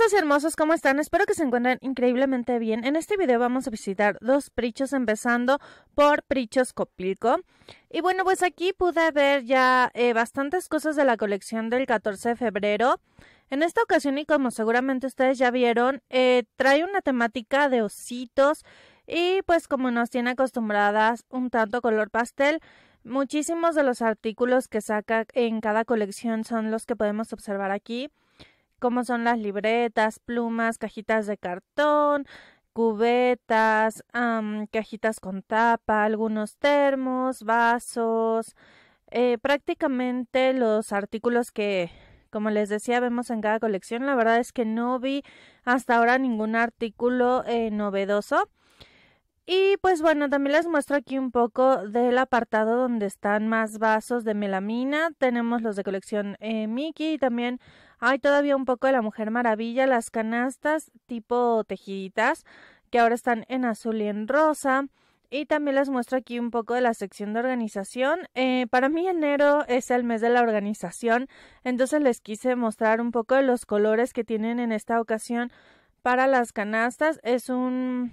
hermosas hermosos, ¿cómo están? Espero que se encuentren increíblemente bien. En este video vamos a visitar dos prichos, empezando por Prichos Copilco. Y bueno, pues aquí pude ver ya eh, bastantes cosas de la colección del 14 de febrero. En esta ocasión, y como seguramente ustedes ya vieron, eh, trae una temática de ositos y pues como nos tiene acostumbradas un tanto color pastel. Muchísimos de los artículos que saca en cada colección son los que podemos observar aquí como son las libretas, plumas, cajitas de cartón, cubetas, cajitas con tapa, algunos termos, vasos, eh, prácticamente los artículos que, como les decía, vemos en cada colección. La verdad es que no vi hasta ahora ningún artículo eh, novedoso. Y pues bueno, también les muestro aquí un poco del apartado donde están más vasos de melamina. Tenemos los de colección eh, Mickey y también hay todavía un poco de la Mujer Maravilla, las canastas tipo tejiditas que ahora están en azul y en rosa. Y también les muestro aquí un poco de la sección de organización. Eh, para mí enero es el mes de la organización, entonces les quise mostrar un poco de los colores que tienen en esta ocasión para las canastas. Es un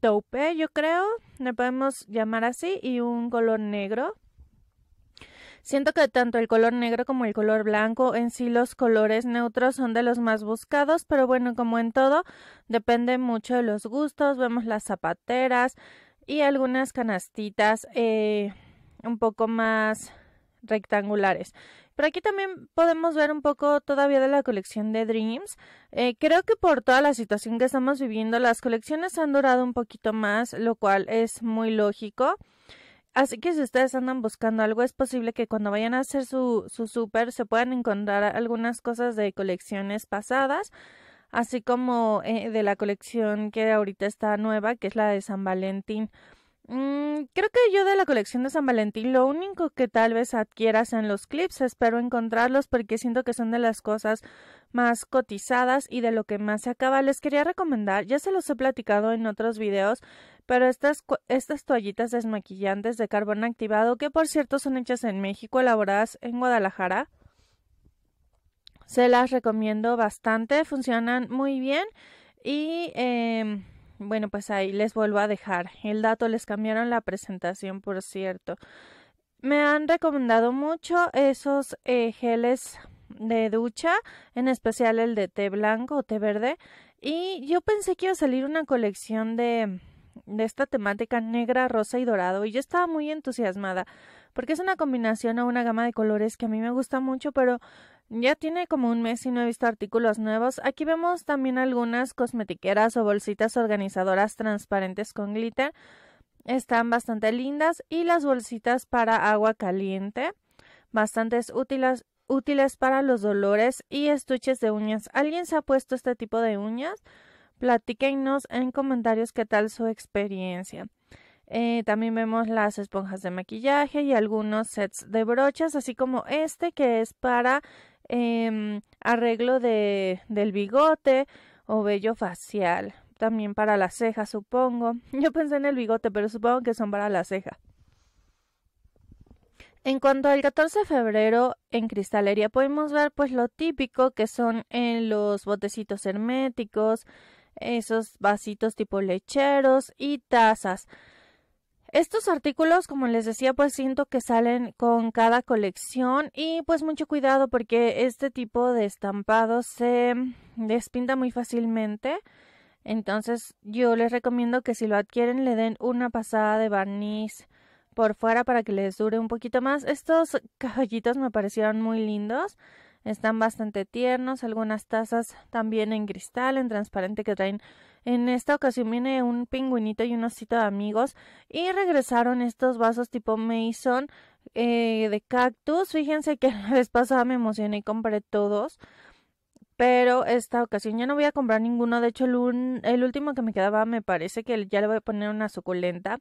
taupe, yo creo, le podemos llamar así, y un color negro. Siento que tanto el color negro como el color blanco, en sí los colores neutros son de los más buscados, pero bueno, como en todo, depende mucho de los gustos, vemos las zapateras y algunas canastitas eh, un poco más rectangulares. Pero aquí también podemos ver un poco todavía de la colección de Dreams. Eh, creo que por toda la situación que estamos viviendo, las colecciones han durado un poquito más, lo cual es muy lógico. Así que si ustedes andan buscando algo, es posible que cuando vayan a hacer su, su super se puedan encontrar algunas cosas de colecciones pasadas, así como eh, de la colección que ahorita está nueva, que es la de San Valentín. Mm, creo que yo de la colección de San Valentín lo único que tal vez adquieras en los clips, espero encontrarlos porque siento que son de las cosas más cotizadas y de lo que más se acaba. Les quería recomendar, ya se los he platicado en otros videos, pero estas, estas toallitas desmaquillantes de carbón activado, que por cierto son hechas en México, elaboradas en Guadalajara, se las recomiendo bastante, funcionan muy bien y... Em, bueno, pues ahí les vuelvo a dejar el dato, les cambiaron la presentación, por cierto. Me han recomendado mucho esos eh, geles de ducha, en especial el de té blanco o té verde. Y yo pensé que iba a salir una colección de, de esta temática negra, rosa y dorado. Y yo estaba muy entusiasmada, porque es una combinación o una gama de colores que a mí me gusta mucho, pero ya tiene como un mes y no he visto artículos nuevos. Aquí vemos también algunas cosmetiqueras o bolsitas organizadoras transparentes con glitter. Están bastante lindas y las bolsitas para agua caliente. Bastantes útiles, útiles para los dolores y estuches de uñas. ¿Alguien se ha puesto este tipo de uñas? Platíquenos en comentarios qué tal su experiencia. Eh, también vemos las esponjas de maquillaje y algunos sets de brochas, así como este que es para Em, arreglo de, del bigote o vello facial. También para las cejas, supongo. Yo pensé en el bigote, pero supongo que son para la ceja. En cuanto al 14 de febrero, en cristalería podemos ver pues lo típico que son en eh, los botecitos herméticos, esos vasitos tipo lecheros y tazas. Estos artículos, como les decía, pues siento que salen con cada colección y pues mucho cuidado porque este tipo de estampado se despinta muy fácilmente. Entonces yo les recomiendo que si lo adquieren le den una pasada de barniz por fuera para que les dure un poquito más. Estos caballitos me parecieron muy lindos. Están bastante tiernos. Algunas tazas también en cristal, en transparente que traen en esta ocasión viene un pingüinito y un osito de amigos y regresaron estos vasos tipo Mason eh, de cactus. Fíjense que la vez pasada me emocioné y compré todos. Pero esta ocasión ya no voy a comprar ninguno. De hecho, el, último que me quedaba me parece que ya le voy a poner una suculenta.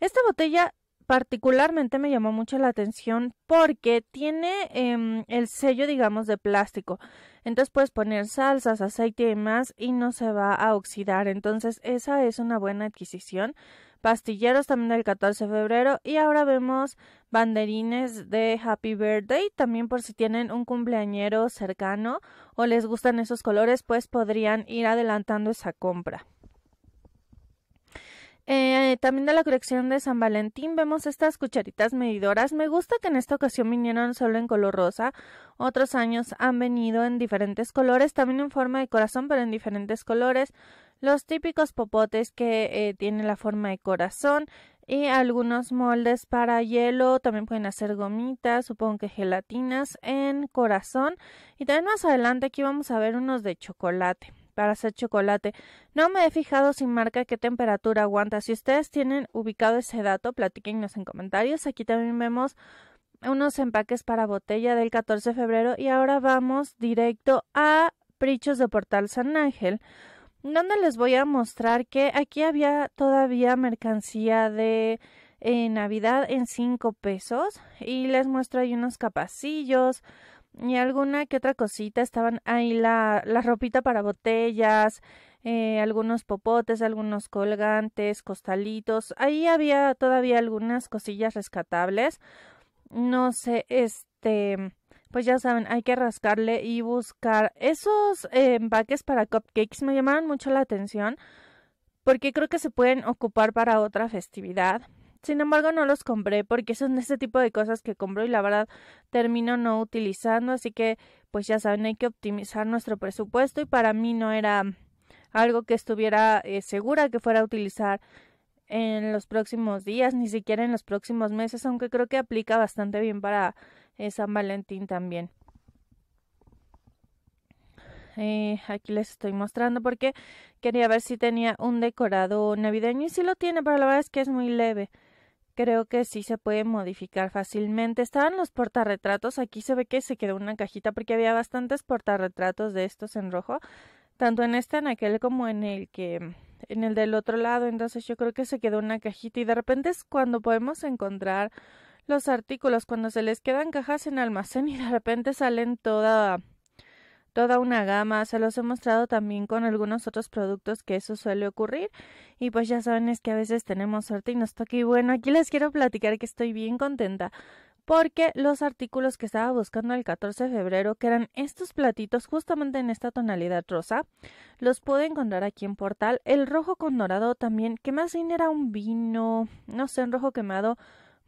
Esta botella particularmente me llamó mucho la atención porque tiene em, el sello, digamos, de plástico. Entonces puedes poner salsas, aceite y más y no se va a oxidar. Entonces esa es una buena adquisición. Pastilleros también del 14 de febrero y ahora vemos banderines de Happy Birthday también por si tienen un cumpleañero cercano o les gustan esos colores pues podrían ir adelantando esa compra. Eh, también de la colección de San Valentín vemos estas cucharitas medidoras. Me gusta que en esta ocasión vinieron solo en color rosa. Otros años han venido en diferentes colores, también en forma de corazón, pero en diferentes colores. Los típicos popotes que eh, tienen la forma de corazón y algunos moldes para hielo. También pueden hacer gomitas, supongo que gelatinas en corazón. Y también más adelante aquí vamos a ver unos de chocolate para hacer chocolate. No me he fijado sin marca qué temperatura aguanta. Si ustedes tienen ubicado ese dato, platíquennos en comentarios. Aquí también vemos unos empaques para botella del 14 de febrero y ahora vamos directo a Prichos de Portal San Ángel, donde les voy a mostrar que aquí había todavía mercancía de eh, Navidad en 5 pesos y les muestro ahí unos capacillos, y alguna que otra cosita estaban ahí la, la ropita para botellas, eh, algunos popotes, algunos colgantes, costalitos, ahí había todavía algunas cosillas rescatables. No sé, este, pues ya saben, hay que rascarle y buscar esos empaques para cupcakes me llamaron mucho la atención porque creo que se pueden ocupar para otra festividad. Sin embargo, no los compré porque son ese tipo de cosas que compro y la verdad termino no utilizando, así que pues ya saben, hay que optimizar nuestro presupuesto y para mí no era algo que estuviera eh, segura que fuera a utilizar en los próximos días, ni siquiera en los próximos meses, aunque creo que aplica bastante bien para eh, San Valentín también. Eh, aquí les estoy mostrando porque quería ver si tenía un decorado navideño y si lo tiene, pero la verdad es que es muy leve creo que sí se puede modificar fácilmente. Estaban los portarretratos, aquí se ve que se quedó una cajita porque había bastantes portarretratos de estos en rojo, tanto en este, en aquel como en el que en el del otro lado, entonces yo creo que se quedó una cajita y de repente es cuando podemos encontrar los artículos, cuando se les quedan cajas en almacén y de repente salen toda toda una gama, se los he mostrado también con algunos otros productos que eso suele ocurrir y pues ya saben, es que a veces tenemos suerte y nos toca. Y bueno, aquí les quiero platicar que estoy bien contenta porque los artículos que estaba buscando el 14 de febrero, que eran estos platitos justamente en esta tonalidad rosa, los puedo encontrar aquí en Portal. El rojo con dorado también, que más bien era un vino, no sé, un rojo quemado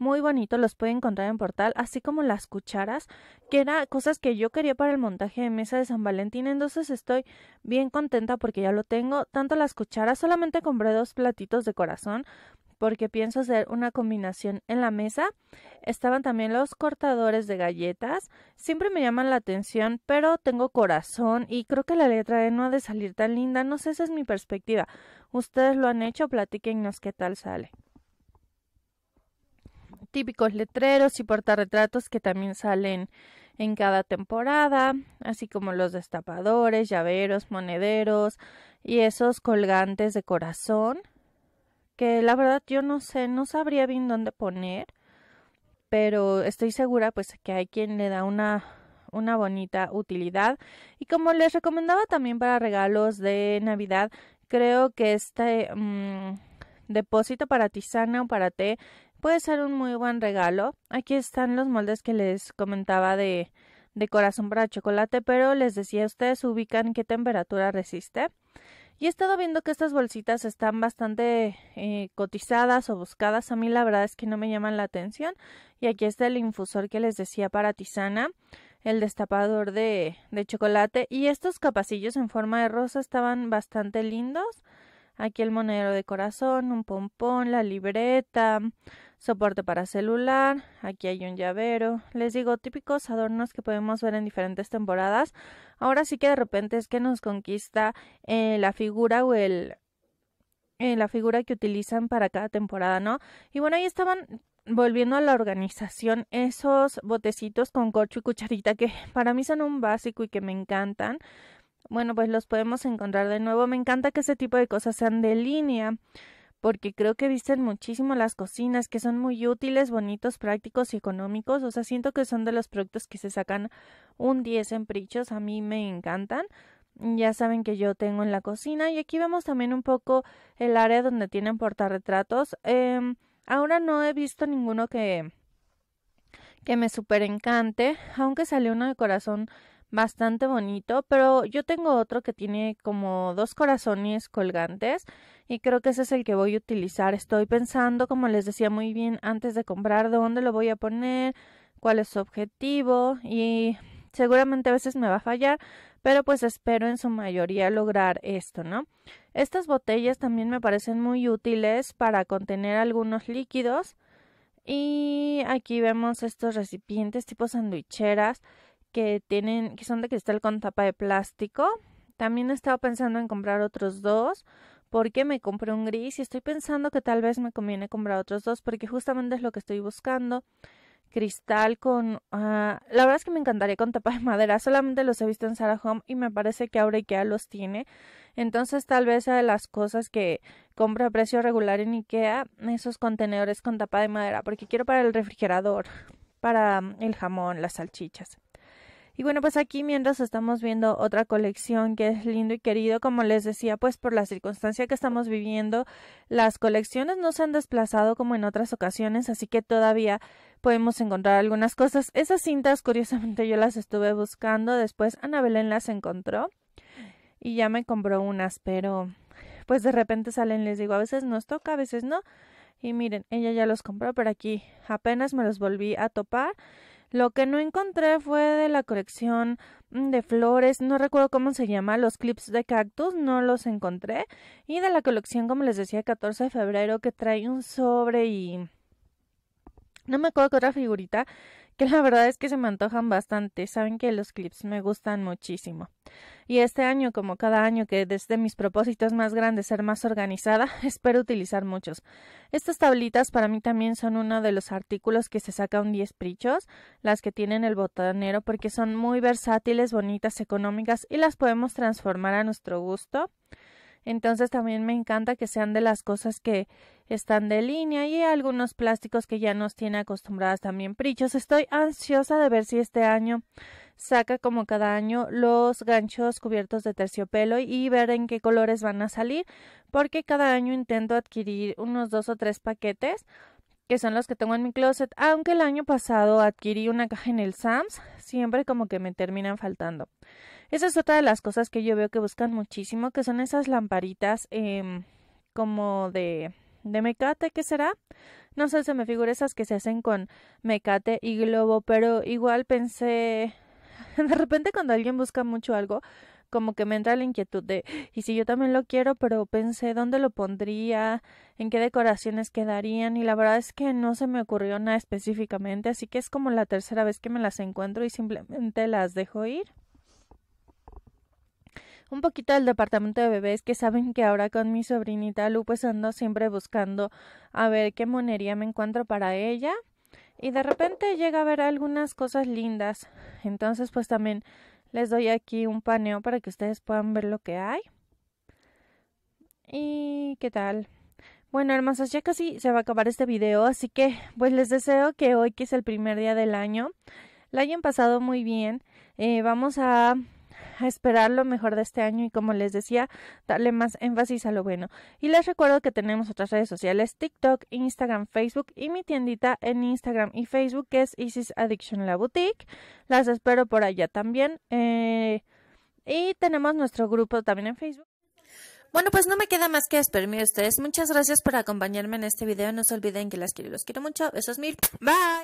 muy bonito, los puede encontrar en portal, así como las cucharas, que eran cosas que yo quería para el montaje de mesa de San Valentín, entonces estoy bien contenta porque ya lo tengo, tanto las cucharas, solamente compré dos platitos de corazón, porque pienso hacer una combinación en la mesa. Estaban también los cortadores de galletas. Siempre me llaman la atención, pero tengo corazón y creo que la letra E no ha de salir tan linda. No sé, esa es mi perspectiva. Ustedes lo han hecho, platíquennos qué tal sale típicos letreros y portarretratos que también salen en cada temporada, así como los destapadores, llaveros, monederos y esos colgantes de corazón, que la verdad yo no sé, no sabría bien dónde poner, pero estoy segura pues que hay quien le da una una bonita utilidad y como les recomendaba también para regalos de Navidad, creo que este mm, depósito para tisana o para té puede ser un muy buen regalo. Aquí están los moldes que les comentaba de, de corazón para chocolate, pero les decía, ustedes ubican qué temperatura resiste. Y he estado viendo que estas bolsitas están bastante eh, cotizadas o buscadas. A mí la verdad es que no me llaman la atención. Y aquí está el infusor que les decía para tisana, el destapador de, de chocolate. Y estos capacillos en forma de rosa estaban bastante lindos. Aquí el monedero de corazón, un pompón, la libreta, soporte para celular, aquí hay un llavero. Les digo, típicos adornos que podemos ver en diferentes temporadas. Ahora sí que de repente es que nos conquista eh, la figura o el... Eh, la figura que utilizan para cada temporada, ¿no? Y bueno, ahí estaban volviendo a la organización, esos botecitos con corcho y cucharita que para mí son un básico y que me encantan, bueno, pues los podemos encontrar de nuevo. Me encanta que ese tipo de cosas sean de línea porque creo que visten muchísimo las cocinas, que son muy útiles, bonitos, prácticos y económicos. O sea, siento que son de los productos que se sacan un 10 en prichos. A mí me encantan. Ya saben que yo tengo en la cocina. Y aquí vemos también un poco el área donde tienen portarretratos. Eh, ahora no he visto ninguno que, que me super encante, aunque salió uno de corazón bastante bonito, pero yo tengo otro que tiene como dos corazones colgantes y creo que ese es el que voy a utilizar. Estoy pensando, como les decía muy bien antes de comprar, dónde lo voy a poner, cuál es su objetivo y seguramente a veces me va a fallar, pero pues espero en su mayoría lograr esto, ¿no? Estas botellas también me parecen muy útiles para contener algunos líquidos y aquí vemos estos recipientes tipo sandwicheras que tienen, que son de cristal con tapa de plástico. También he estado pensando en comprar otros dos porque me compré un gris y estoy pensando que tal vez me conviene comprar otros dos porque justamente es lo que estoy buscando. Cristal con... Ah, la verdad es que me encantaría con tapa de madera. Solamente los he visto en Sarah Home y me parece que ahora Ikea los tiene. Entonces tal vez sea de las cosas que compro a precio regular en Ikea, esos contenedores con tapa de madera, porque quiero para el refrigerador, para mm, el jamón, las salchichas, y bueno, pues aquí mientras estamos viendo otra colección que es lindo y querido, como les decía, pues por la circunstancia que estamos viviendo, las colecciones no se han desplazado como en otras ocasiones, así que todavía podemos encontrar algunas cosas. Esas cintas, curiosamente, yo las estuve buscando, después Ana Belén las encontró y ya me compró unas, pero pues de repente salen, les digo, a veces nos toca, a veces no. Y miren, ella ya los compró, pero aquí apenas me los volví a topar. Lo que no encontré fue de la colección mm, de flores, no recuerdo cómo se llama, los clips de cactus, no los encontré. Y de la colección, como les decía, 14 de febrero, que trae un sobre y... No me acuerdo qué otra figurita, que la verdad es que se me antojan bastante. Saben que los clips me gustan muchísimo. Y este año, como cada año que desde mis propósitos más grandes ser más organizada, espero utilizar muchos. Estas tablitas para mí también son uno de los artículos que se saca un 10 prichos, las que tienen el botonero, porque son muy versátiles, bonitas, económicas y las podemos transformar a nuestro gusto. Entonces también me encanta que sean de las cosas que están de línea y algunos plásticos que ya nos tiene acostumbradas también Prichos. Estoy ansiosa de ver si este año saca como cada año los ganchos cubiertos de terciopelo y ver en qué colores van a salir porque cada año intento adquirir unos dos o tres paquetes que son los que tengo en mi closet, aunque el año pasado adquirí una caja en el Sams, siempre como que me terminan faltando. Esa es otra de las cosas que yo veo que buscan muchísimo, que son esas lamparitas em, como de, de mecate, ¿qué será? No sé, se me figura esas que se hacen con mecate y globo, pero igual pensé, de repente cuando alguien busca mucho algo, como que me entra la inquietud de, y si yo también lo quiero, pero pensé dónde lo pondría, en qué decoraciones quedarían, y la verdad es que no se me ocurrió nada específicamente, así que es como la tercera vez que me las encuentro y simplemente las dejo ir un poquito del departamento de bebés que saben que ahora con mi sobrinita Lu pues ando siempre buscando a ver qué monería me encuentro para ella y de repente llega a ver algunas cosas lindas. Entonces pues también les doy aquí un paneo para que ustedes puedan ver lo que hay. ¿Y qué tal? Bueno, hermanos ya casi se va a acabar este video, así que pues les deseo que hoy, que es el primer día del año, la hayan pasado muy bien. Eh, vamos a a esperar lo mejor de este año y como les decía, darle más énfasis a lo bueno. Y les recuerdo que tenemos otras redes sociales, TikTok, Instagram, Facebook y mi tiendita en Instagram y Facebook que es Isis Addiction La Boutique. Las espero por allá también. Eh, y tenemos nuestro grupo también en Facebook. Bueno, pues no me queda más que despedirme de ustedes. Muchas gracias por acompañarme en este video. No se olviden que las quiero y los quiero mucho. Besos mil. Bye.